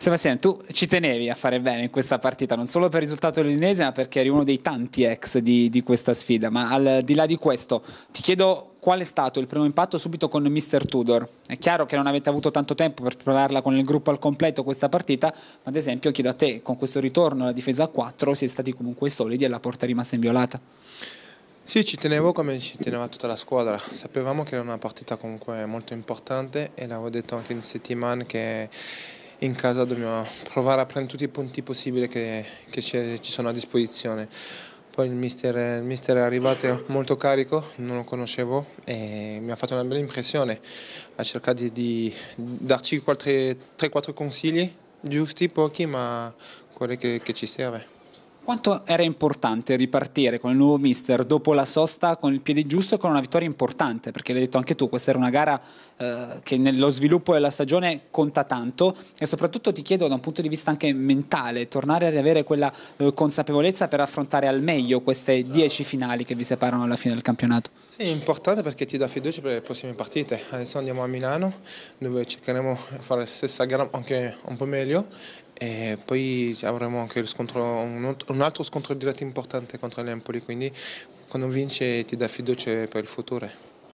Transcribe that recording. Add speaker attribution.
Speaker 1: Sebastiano, tu ci tenevi a fare bene in questa partita, non solo per il risultato dell'Udinese, ma perché eri uno dei tanti ex di, di, questa sfida. Ma al di là di questo, ti chiedo qual è stato il primo impatto subito con Mr. Tudor. È chiaro che non avete avuto tanto tempo per prepararla con il gruppo al completo questa partita, ma ad esempio chiedo a te, con questo ritorno alla difesa a 4, è stati comunque solidi e la porta è rimasta inviolata.
Speaker 2: Sì, ci tenevo come ci teneva tutta la squadra. Sapevamo che era una partita comunque molto importante e l'avevo detto anche in settimana che in casa dobbiamo provare a prendere tutti i punti possibili che, che ci sono a disposizione. Poi il mister, il mister, è arrivato molto carico, non lo conoscevo e mi ha fatto una bella impressione. Ha cercato di, di darci 3-4 consigli, giusti, pochi, ma quelli che, che ci serve. Quanto era importante
Speaker 1: ripartire con il nuovo mister dopo la sosta con il piede giusto e con una vittoria importante? Perché l'hai detto anche tu, questa era una gara eh, che nello sviluppo della stagione conta tanto e soprattutto ti chiedo da un punto di vista anche mentale, tornare a riavere quella eh, consapevolezza per affrontare al meglio queste esatto. dieci finali che vi separano alla fine del campionato.
Speaker 2: Sì, è importante perché ti dà fiducia per le prossime partite. Adesso andiamo a Milano dove cercheremo di fare la stessa gara anche un po' meglio e poi avremo anche scontro, un altro scontro diretto importante contro l'Empoli, quindi quando vince ti dà fiducia per il futuro.